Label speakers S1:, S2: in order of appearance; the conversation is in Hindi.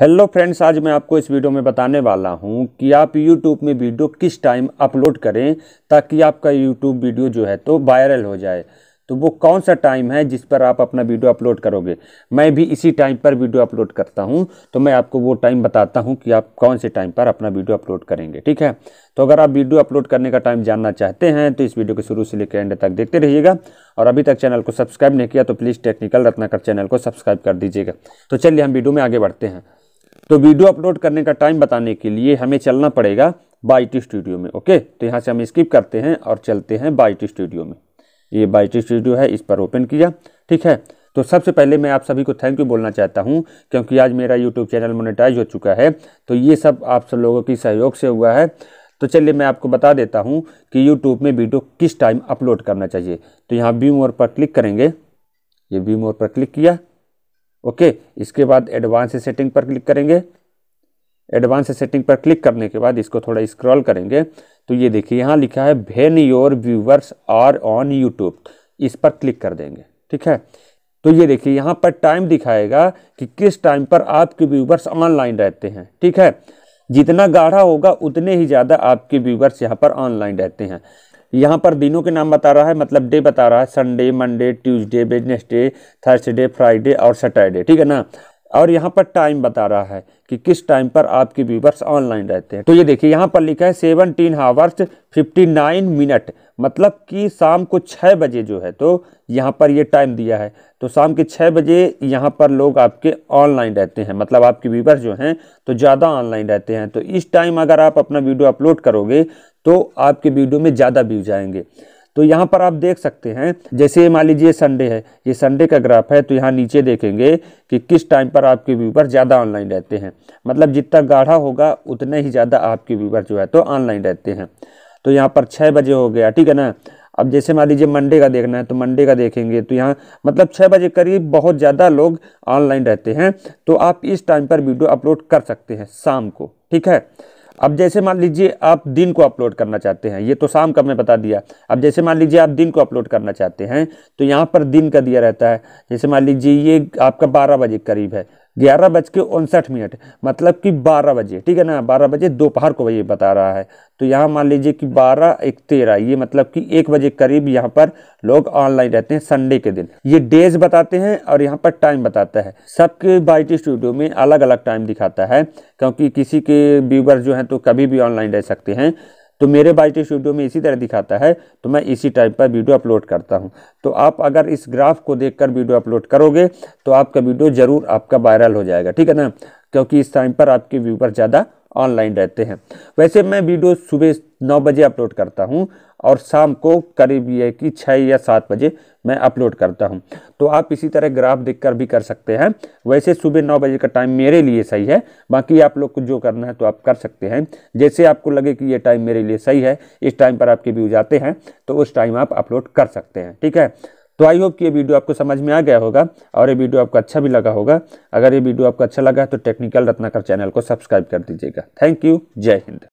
S1: हेलो फ्रेंड्स आज मैं आपको इस वीडियो में बताने वाला हूं कि आप यूट्यूब में वीडियो किस टाइम अपलोड करें ताकि आपका यूट्यूब वीडियो जो है तो वायरल हो जाए तो वो कौन सा टाइम है जिस पर आप अपना वीडियो अपलोड करोगे मैं भी इसी टाइम पर वीडियो अपलोड करता हूं तो मैं आपको वो टाइम बताता हूं कि आप कौन से टाइम पर अपना वीडियो अपलोड करेंगे ठीक है तो अगर आप वीडियो अपलोड करने का टाइम जानना चाहते हैं तो इस वीडियो के शुरू से लेकर एंड तक देखते रहिएगा और अभी तक चैनल को सब्सक्राइब नहीं किया तो प्लीज़ टेक्निकल रत्नाकर चैनल को सब्सक्राइब कर दीजिएगा तो चलिए हम वीडियो में आगे बढ़ते हैं तो वीडियो अपलोड करने का टाइम बताने के लिए हमें चलना पड़ेगा बाईटी स्टूडियो में ओके तो यहाँ से हम स्किप करते हैं और चलते हैं बाईटी स्टूडियो में ये बाईटी स्टूडियो है इस पर ओपन किया ठीक है तो सबसे पहले मैं आप सभी को थैंक यू बोलना चाहता हूं क्योंकि आज मेरा यूट्यूब चैनल मोनेटाइज हो चुका है तो ये सब आप सब लोगों की सहयोग से हुआ है तो चलिए मैं आपको बता देता हूं कि यूट्यूब में वीडियो किस टाइम अपलोड करना चाहिए तो यहाँ व्यू मोर पर क्लिक करेंगे ये व्यू मोर पर क्लिक किया ओके इसके बाद एडवांस सेटिंग पर क्लिक करेंगे एडवांस सेटिंग पर क्लिक करने के बाद इसको थोड़ा स्क्रॉल करेंगे तो ये देखिए यहाँ लिखा है when your viewers are on YouTube इस पर क्लिक कर देंगे ठीक है तो ये देखिए यहाँ पर टाइम दिखाएगा कि किस टाइम पर आपके व्यूवर्स ऑनलाइन रहते हैं ठीक है जितना गाढ़ा होगा उतने ही ज़्यादा आपके व्यूवर्स यहाँ पर ऑनलाइन रहते हैं यहाँ पर दिनों के नाम बता रहा है मतलब डे बता रहा है Sunday Monday Tuesday Wednesday Thursday Friday और सैटरडे ठीक है ना और यहाँ पर टाइम बता रहा है कि किस टाइम पर आपके व्यूवर्स ऑनलाइन रहते हैं तो ये देखिए यहाँ पर लिखा है seventeen hours fifty nine minute मतलब कि शाम को छः बजे जो है तो यहाँ पर ये टाइम दिया है तो शाम के छः बजे यहाँ पर लोग आपके ऑनलाइन रहते हैं मतलब आपके व्यूवर्स जो हैं तो ज़्यादा ऑनलाइन रहते हैं तो इस टाइम अगर आप अपना वीडियो अपलोड करोगे तो आपके वीडियो में ज़्यादा व्यूज आएंगे तो यहाँ पर आप देख सकते हैं जैसे मान लीजिए संडे है ये संडे का ग्राफ है तो यहाँ नीचे देखेंगे कि किस टाइम पर आपके व्यूवर ज़्यादा ऑनलाइन रहते हैं मतलब जितना गाढ़ा होगा उतने ही ज़्यादा आपके व्यूवर जो है तो ऑनलाइन रहते हैं तो यहाँ पर छः बजे हो गया ठीक है ना अब जैसे मान लीजिए मंडे का देखना है तो मंडे का देखेंगे तो यहाँ मतलब छः बजे करीब बहुत ज़्यादा लोग ऑनलाइन रहते हैं तो आप इस टाइम पर वीडियो अपलोड कर सकते हैं शाम को ठीक है अब जैसे मान लीजिए आप दिन को अपलोड करना चाहते हैं ये तो शाम का मैं बता दिया अब जैसे मान लीजिए आप दिन को अपलोड करना चाहते हैं तो यहाँ पर दिन का दिया रहता है जैसे मान लीजिए ये आपका बारह बजे करीब है ग्यारह बज के उनसठ मिनट मतलब कि बारह बजे ठीक है ना बारह बजे दोपहर को ये बता रहा है तो यहाँ मान लीजिए कि बारह एक तेरह ये मतलब कि एक बजे करीब यहाँ पर लोग ऑनलाइन रहते हैं संडे के दिन ये डेज बताते हैं और यहाँ पर टाइम बताता है सबके बाइट स्टूडियो में अलग अलग टाइम दिखाता है क्योंकि किसी के व्यूवर जो हैं तो कभी भी ऑनलाइन रह सकते हैं तो मेरे बाइट स्टूडियो में इसी तरह दिखाता है तो मैं इसी टाइप पर वीडियो अपलोड करता हूँ तो आप अगर इस ग्राफ को देखकर वीडियो अपलोड करोगे तो आपका वीडियो ज़रूर आपका वायरल हो जाएगा ठीक है ना क्योंकि इस टाइम पर आपके व्यूवर ज़्यादा ऑनलाइन रहते हैं वैसे मैं वीडियो सुबह नौ बजे अपलोड करता हूँ और शाम को करीब ये कि छः या सात बजे मैं अपलोड करता हूँ तो आप इसी तरह ग्राफ देखकर भी कर सकते हैं वैसे सुबह नौ बजे का टाइम मेरे लिए सही है बाकी आप लोग को जो करना है तो आप कर सकते हैं जैसे आपको लगे कि ये टाइम मेरे लिए सही है इस टाइम पर आपके व्यूज आते हैं तो उस टाइम आप अपलोड कर सकते हैं ठीक है तो आई होप कि ये वीडियो आपको समझ में आ गया होगा और ये वीडियो आपको अच्छा भी लगा होगा अगर ये वीडियो आपको अच्छा लगा तो टेक्निकल रत्नाकर चैनल को सब्सक्राइब कर दीजिएगा थैंक यू जय हिंद